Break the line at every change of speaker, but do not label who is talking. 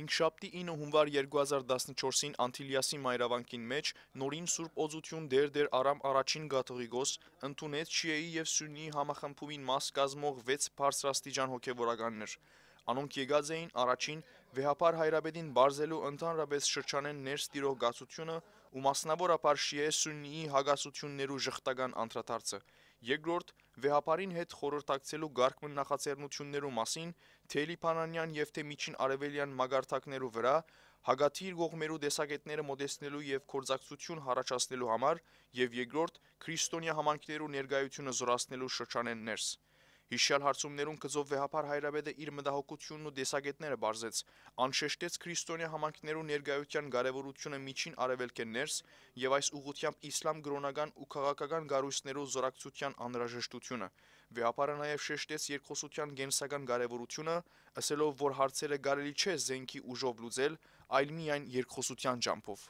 Հինգշաբթի 9 հունվար 2014-ին Անտիլիասի մայրավանքին մեջ նորին Սուրբ Օծություն դեր-դեր Արամ առաջին Գաթողիկոս ընդունեց Շիեի եւ Սուննի համախմբումին մաս կազմող 6 բարձրաստիճան հոգեվորականներ։ Անոնք եկած էին առաջին վեհապար հայրաբեդին բարձելու ընդհանրապես շրջանեն ներստիրող գացությունը ու մասնավորապես շիե սուննիի հագասություններու ժխտական անդրադարձը։ Երկրորդ վեհապարին հետ խորհրդակցելու Գարկմն նախաձեռնություններու մասին Թելի Փանանյան եւ թե Միջին Արևելյան մագարտակներու վրա հագաթի իր կողմերու դեսագետները մոդեսնելու եւ կորզակցություն հառաջացնելու համար եւ երկրորդ քրիստոնյա համանքներու ներգայությունը զորացնելու շրջանեն ներս։ Հիշյալ հարցումներուն կծով վեհապար Հայրաբեդը իր մտահոգությունն ու դեսագետները բարձեց։ Անշեշտեց քրիստոնյա համանքներու ներգայության կարևորությունը միջին արևելքեն ներս եւ այս ուղությամբ իսլամ գրոնական ու քաղաքական գարույցներու զորակցության անհրաժեշտությունը։ Վեհապարը նաեւ շեշտեց երկխոսության գենսական կարևորությունը, ասելով, որ հարցերը կարելի չէ զենքի ուժով լուծել, այլ միայն երկխոսության ճամփով։